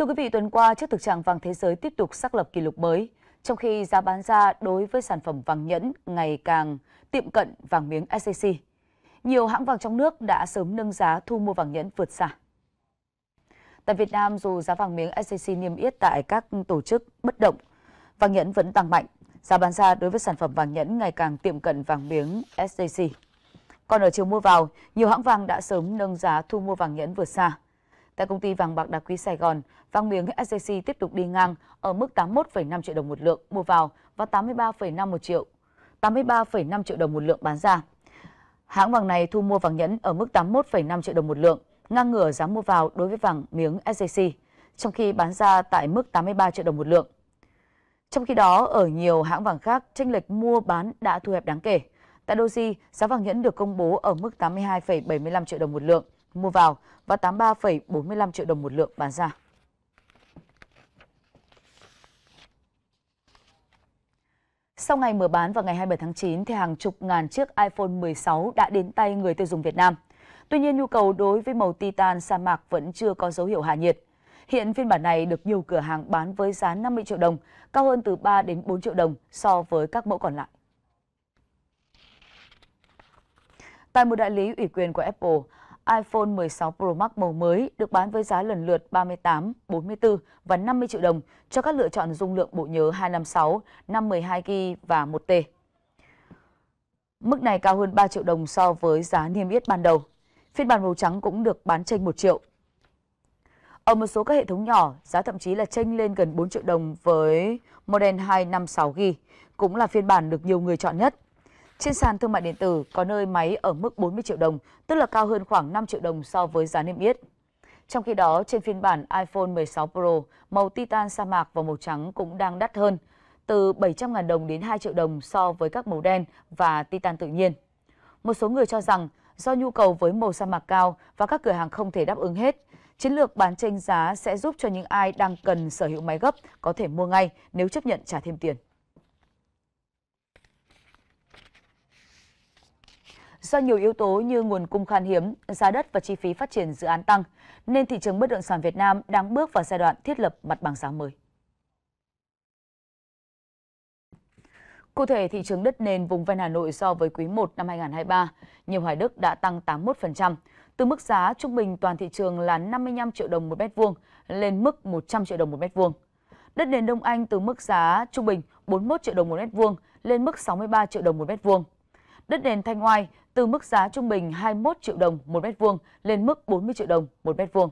Thưa quý vị, tuần qua trước thực trạng vàng thế giới tiếp tục xác lập kỷ lục mới, trong khi giá bán ra đối với sản phẩm vàng nhẫn ngày càng tiệm cận vàng miếng SJC. E nhiều hãng vàng trong nước đã sớm nâng giá thu mua vàng nhẫn vượt xa. Tại Việt Nam, dù giá vàng miếng SJC e niêm yết tại các tổ chức bất động, vàng nhẫn vẫn tăng mạnh. Giá bán ra đối với sản phẩm vàng nhẫn ngày càng tiệm cận vàng miếng SJC. E Còn ở chiều mua vào, nhiều hãng vàng đã sớm nâng giá thu mua vàng nhẫn vượt xa. Tại công ty vàng bạc đá quý Sài Gòn, vàng miếng SJC tiếp tục đi ngang ở mức 81,5 triệu đồng một lượng mua vào và 83,5 một triệu 83,5 triệu đồng một lượng bán ra. Hãng vàng này thu mua vàng nhẫn ở mức 81,5 triệu đồng một lượng, ngang ngửa giá mua vào đối với vàng miếng SJC, trong khi bán ra tại mức 83 triệu đồng một lượng. Trong khi đó, ở nhiều hãng vàng khác, tranh lệch mua bán đã thu hẹp đáng kể. Tại Doji, giá vàng nhẫn được công bố ở mức 82,75 triệu đồng một lượng, mua vào và 83,45 triệu đồng một lượng bán ra. Sau ngày mở bán vào ngày 27 tháng 9 thì hàng chục ngàn chiếc iPhone 16 đã đến tay người tiêu dùng Việt Nam. Tuy nhiên nhu cầu đối với màu titan sa mạc vẫn chưa có dấu hiệu hạ nhiệt. Hiện phiên bản này được nhiều cửa hàng bán với giá 50 triệu đồng, cao hơn từ 3 đến 4 triệu đồng so với các mẫu còn lại. Tại một đại lý ủy quyền của Apple, iPhone 16 Pro Max màu mới được bán với giá lần lượt 38, 44 và 50 triệu đồng cho các lựa chọn dung lượng bộ nhớ 256, 512GB và 1T. Mức này cao hơn 3 triệu đồng so với giá niêm yết ban đầu. Phiên bản màu trắng cũng được bán chênh 1 triệu. Ở một số các hệ thống nhỏ, giá thậm chí là chênh lên gần 4 triệu đồng với model 256GB, cũng là phiên bản được nhiều người chọn nhất. Trên sàn thương mại điện tử có nơi máy ở mức 40 triệu đồng, tức là cao hơn khoảng 5 triệu đồng so với giá niêm yết. Trong khi đó, trên phiên bản iPhone 16 Pro, màu titan sa mạc và màu trắng cũng đang đắt hơn, từ 700.000 đồng đến 2 triệu đồng so với các màu đen và titan tự nhiên. Một số người cho rằng do nhu cầu với màu sa mạc cao và các cửa hàng không thể đáp ứng hết, chiến lược bán tranh giá sẽ giúp cho những ai đang cần sở hữu máy gấp có thể mua ngay nếu chấp nhận trả thêm tiền. Do nhiều yếu tố như nguồn cung khan hiếm, giá đất và chi phí phát triển dự án tăng, nên thị trường bất động sản Việt Nam đang bước vào giai đoạn thiết lập mặt bằng giá mới. Cụ thể, thị trường đất nền vùng ven Hà Nội so với quý 1 năm 2023, nhiều Hoài Đức đã tăng 81%, từ mức giá trung bình toàn thị trường là 55 triệu đồng một mét vuông lên mức 100 triệu đồng một mét vuông. Đất nền Đông Anh từ mức giá trung bình 41 triệu đồng một mét vuông lên mức 63 triệu đồng một mét vuông. Đất nền Thanh Oai từ mức giá trung bình 21 triệu đồng một mét vuông lên mức 40 triệu đồng một mét vuông.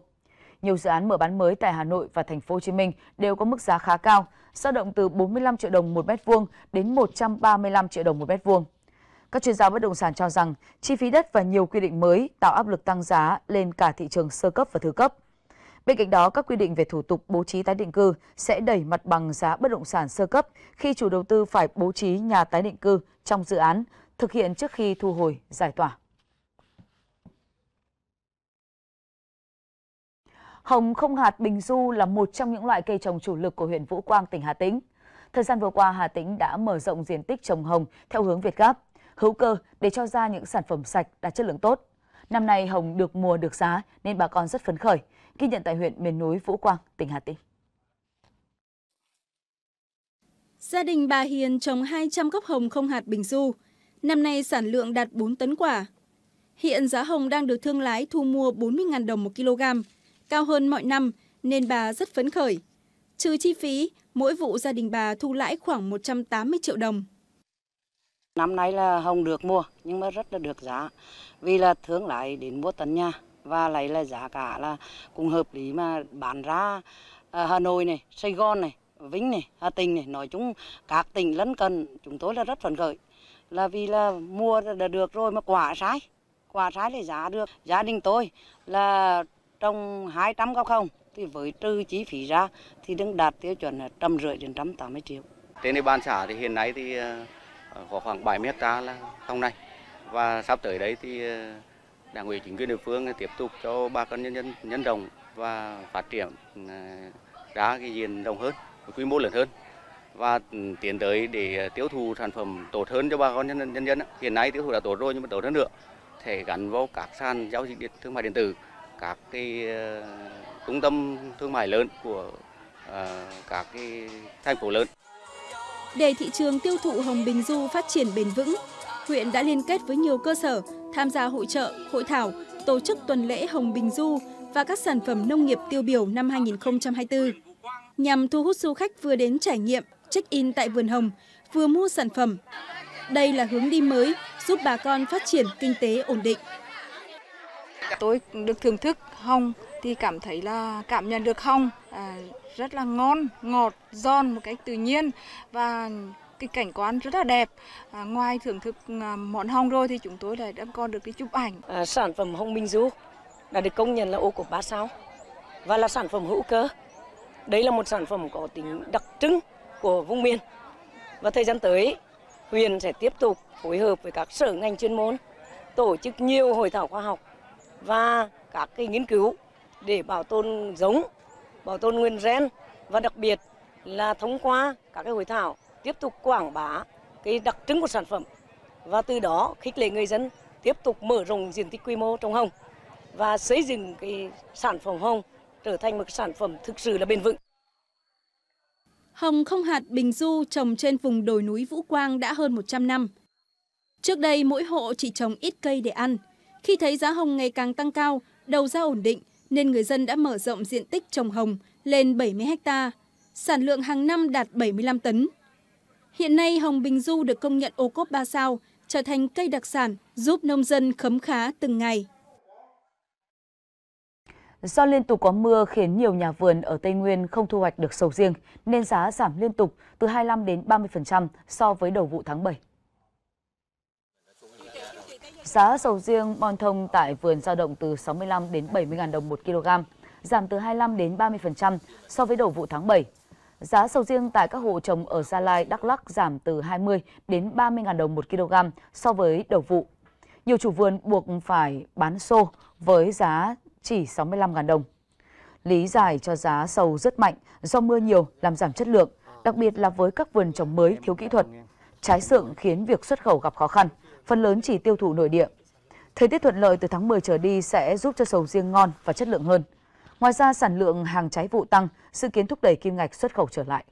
Nhiều dự án mở bán mới tại Hà Nội và thành phố Hồ Chí Minh đều có mức giá khá cao, dao động từ 45 triệu đồng một mét vuông đến 135 triệu đồng một mét vuông. Các chuyên gia bất động sản cho rằng chi phí đất và nhiều quy định mới tạo áp lực tăng giá lên cả thị trường sơ cấp và thứ cấp. Bên cạnh đó, các quy định về thủ tục bố trí tái định cư sẽ đẩy mặt bằng giá bất động sản sơ cấp khi chủ đầu tư phải bố trí nhà tái định cư trong dự án thực hiện trước khi thu hồi giải tỏa. Hồng không hạt Bình Du là một trong những loại cây trồng chủ lực của huyện Vũ Quang, tỉnh Hà Tĩnh. Thời gian vừa qua, Hà Tĩnh đã mở rộng diện tích trồng hồng theo hướng Việt Gáp, hữu cơ để cho ra những sản phẩm sạch đạt chất lượng tốt. Năm nay hồng được mùa được giá nên bà con rất phấn khởi, ghi nhận tại huyện miền núi Vũ Quang, tỉnh Hà Tĩnh. Gia đình bà Hiền trồng 200 gốc hồng không hạt Bình Du. Năm nay sản lượng đạt 4 tấn quả. Hiện giá hồng đang được thương lái thu mua 40.000 đồng một kg, cao hơn mọi năm nên bà rất phấn khởi. Trừ chi phí, mỗi vụ gia đình bà thu lãi khoảng 180 triệu đồng. Năm nay là hồng được mua nhưng mà rất là được giá vì là thương lái đến mua tấn nha và lại là giá cả là cũng hợp lý mà bán ra à, Hà Nội này, Sài Gòn này, Vĩnh này, Hà Tĩnh này, nói chung các tỉnh lân cận chúng tôi là rất phấn khởi là vì là mua là được rồi mà quả trái quả trái thì giá được gia đình tôi là trong 200 cao không thì với trừ chi phí ra thì đang đạt tiêu chuẩn là trăm rưỡi đến trăm tám mươi triệu trên địa bàn xã thì hiện nay thì ờ, có khoảng 70 hecta là trong này và sắp tới đấy thì ờ, đảng ủy chính quyền địa phương tiếp tục cho bà con nhân dân nhân rộng và phát triển ờ, ra cái diện rộng hơn quy mô lớn hơn và tiến tới để ờ, tiêu thụ sản phẩm tốt hơn cho bà con nhân nhân dân. Hiện nay tiêu thụ đã tốt rồi nhưng mà tốt hơn nữa thể gắn vào các sàn giao dịch điện, thương mại điện tử, các cái ờ, trung tâm thương mại lớn của ờ, các cái thành phố lớn. Để thị trường tiêu thụ hồng bình du phát triển bền vững, huyện đã liên kết với nhiều cơ sở tham gia hội trợ, hội thảo, tổ chức tuần lễ hồng bình du và các sản phẩm nông nghiệp tiêu biểu năm 2024 nhằm thu hút du khách vừa đến trải nghiệm check-in tại vườn hồng, vừa mua sản phẩm. Đây là hướng đi mới giúp bà con phát triển kinh tế ổn định. Tôi được thưởng thức hồng thì cảm thấy là cảm nhận được hồng à, rất là ngon, ngọt, giòn một cách tự nhiên và cái cảnh quan rất là đẹp. À, ngoài thưởng thức à, món hồng rồi thì chúng tôi lại đang còn được đi chụp ảnh. À, sản phẩm hồng Minh Du đã được công nhận là ô cốp ba sao và là sản phẩm hữu cơ. Đây là một sản phẩm có tính đặc trưng của vùng miền. Và thời gian tới, huyện sẽ tiếp tục phối hợp với các sở ngành chuyên môn, tổ chức nhiều hội thảo khoa học và các cái nghiên cứu để bảo tồn giống, bảo tồn nguyên gen và đặc biệt là thông qua các cái hội thảo tiếp tục quảng bá cái đặc trưng của sản phẩm và từ đó khích lệ người dân tiếp tục mở rộng diện tích quy mô trồng hồng và xây dựng cái sản phẩm hồng trở thành một sản phẩm thực sự là bền vững. Hồng không hạt Bình Du trồng trên vùng đồi núi Vũ Quang đã hơn 100 năm. Trước đây mỗi hộ chỉ trồng ít cây để ăn. Khi thấy giá hồng ngày càng tăng cao, đầu ra ổn định nên người dân đã mở rộng diện tích trồng hồng lên 70 ha, sản lượng hàng năm đạt 75 tấn. Hiện nay hồng Bình Du được công nhận ô cốp 3 sao, trở thành cây đặc sản giúp nông dân khấm khá từng ngày. Do liên tục có mưa khiến nhiều nhà vườn ở Tây Nguyên không thu hoạch được sầu riêng, nên giá giảm liên tục từ 25 đến 30% so với đầu vụ tháng 7. Giá sầu riêng bon thông tại vườn dao động từ 65 đến 70.000 đồng 1 kg, giảm từ 25 đến 30% so với đầu vụ tháng 7. Giá sầu riêng tại các hộ trồng ở Gia Lai, Đắk lắc giảm từ 20 đến 30.000 đồng 1 kg so với đầu vụ. Nhiều chủ vườn buộc phải bán xô với giá chỉ 65.000 đồng. Lý giải cho giá sầu rất mạnh do mưa nhiều làm giảm chất lượng, đặc biệt là với các vườn trồng mới thiếu kỹ thuật. Trái sượng khiến việc xuất khẩu gặp khó khăn, phần lớn chỉ tiêu thụ nội địa. Thời tiết thuận lợi từ tháng 10 trở đi sẽ giúp cho sầu riêng ngon và chất lượng hơn. Ngoài ra, sản lượng hàng trái vụ tăng, dự kiến thúc đẩy kim ngạch xuất khẩu trở lại.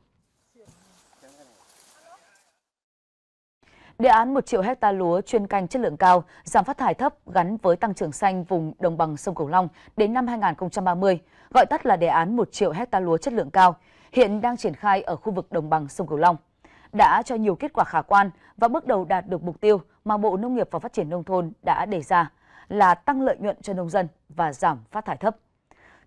Đề án 1 triệu hecta lúa chuyên canh chất lượng cao, giảm phát thải thấp gắn với tăng trưởng xanh vùng đồng bằng sông Cửu Long đến năm 2030, gọi tắt là đề án 1 triệu hecta lúa chất lượng cao, hiện đang triển khai ở khu vực đồng bằng sông Cửu Long đã cho nhiều kết quả khả quan và bước đầu đạt được mục tiêu mà Bộ Nông nghiệp và Phát triển Nông thôn đã đề ra là tăng lợi nhuận cho nông dân và giảm phát thải thấp.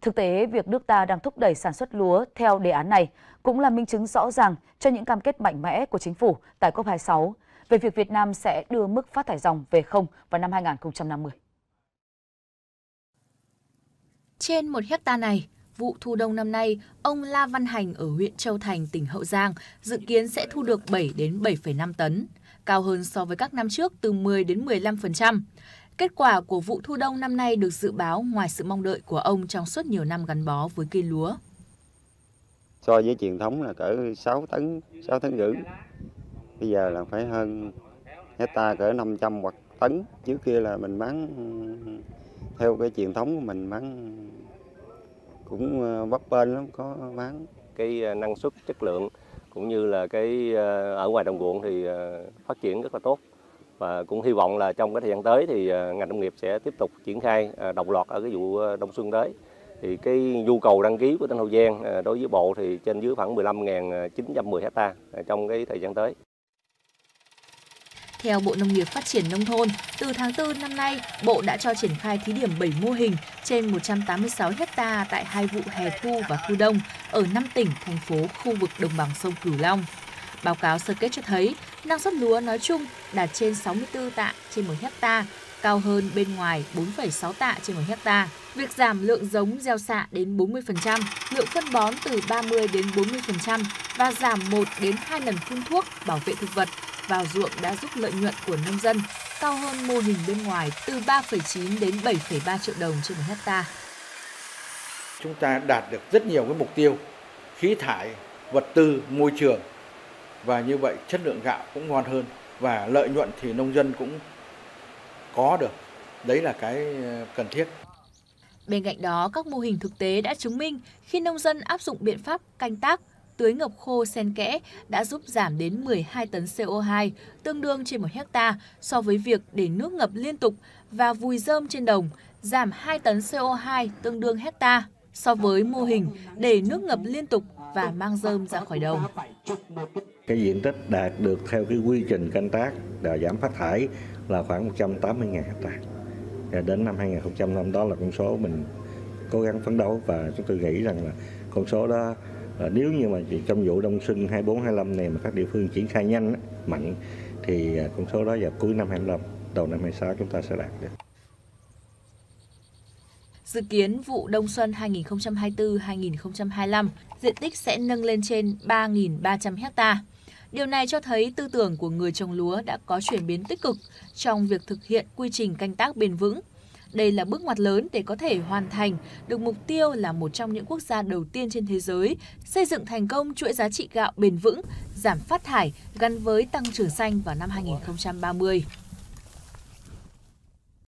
Thực tế, việc nước ta đang thúc đẩy sản xuất lúa theo đề án này cũng là minh chứng rõ ràng cho những cam kết mạnh mẽ của chính phủ tại COP26 về việc Việt Nam sẽ đưa mức phát thải ròng về không vào năm 2050. Trên một hecta này, vụ thu đông năm nay, ông La Văn Hành ở huyện Châu Thành, tỉnh Hậu Giang dự kiến sẽ thu được 7 đến 7,5 tấn, cao hơn so với các năm trước từ 10 đến 15%. Kết quả của vụ thu đông năm nay được dự báo ngoài sự mong đợi của ông trong suốt nhiều năm gắn bó với cây lúa. So với truyền thống là cỡ 6 tấn, 6 tấn rưỡi bây giờ là phải hơn hecta cỡ 500 hoặc tấn trước kia là mình bán theo cái truyền thống của mình bán cũng bấp ờ, bênh lắm có bán cái ờ, năng suất chất lượng cũng như là cái ờ, ở ngoài đồng ruộng thì phát triển rất là tốt và cũng hy vọng là trong cái thời gian tới thì ngành nông nghiệp sẽ tiếp tục triển khai đồng loạt ở cái vụ đông xuân tới thì cái nhu cầu đăng ký của tỉnh Hậu Giang đối với bộ thì trên dưới khoảng 15.910 hecta trong cái thời gian tới theo Bộ Nông nghiệp Phát triển Nông thôn, từ tháng 4 năm nay, Bộ đã cho triển khai thí điểm 7 mô hình trên 186 hecta tại hai vụ hè thu và thu đông ở 5 tỉnh, thành phố, khu vực đồng bằng sông Cửu Long. Báo cáo sơ kết cho thấy, năng suất lúa nói chung đạt trên 64 tạ trên 1 hecta, cao hơn bên ngoài 4,6 tạ trên 1 hecta. Việc giảm lượng giống gieo xạ đến 40%, lượng phân bón từ 30 đến 40% và giảm 1 đến 2 lần phun thuốc bảo vệ thực vật vào ruộng đã giúp lợi nhuận của nông dân cao hơn mô hình bên ngoài từ 3,9 đến 7,3 triệu đồng trên một hecta. Chúng ta đạt được rất nhiều cái mục tiêu khí thải, vật tư, môi trường và như vậy chất lượng gạo cũng ngon hơn và lợi nhuận thì nông dân cũng có được. Đấy là cái ờ, cần thiết. Bên cạnh đó, các mô hình thực tế đã chứng minh khi nông dân áp dụng biện pháp canh tác tưới ngập khô xen kẽ đã giúp giảm đến 12 tấn CO2, tương đương trên 1 hecta so với việc để nước ngập liên tục và vùi rơm trên đồng, giảm 2 tấn CO2 tương đương hecta so với mô hình để nước ngập liên tục và mang rơm ra khỏi đồng. Cái diện tích đạt được theo cái quy trình canh tác đã giảm phát thải là khoảng 180.000 hecta. Và đến năm 2005 đó là con số mình cố gắng phấn đấu và chúng tôi nghĩ rằng là con số đó à, nếu như mà trong vụ đông xuân 24-25 này mà các địa phương triển khai nhanh mạnh thì ờ, con số đó vào cuối năm 25 đầu năm 26 chúng ta sẽ đạt được. Dự kiến vụ đông xuân 2024-2025, diện tích sẽ nâng lên trên 3.300 ha. Điều này cho thấy tư tưởng của người trồng lúa đã có chuyển biến tích cực trong việc thực hiện quy trình canh tác bền vững, đây là bước ngoặt lớn để có thể hoàn thành được mục tiêu là một trong những quốc gia đầu tiên trên thế giới xây dựng thành công chuỗi giá trị gạo bền vững, giảm phát thải gắn với tăng trưởng xanh vào năm 2030.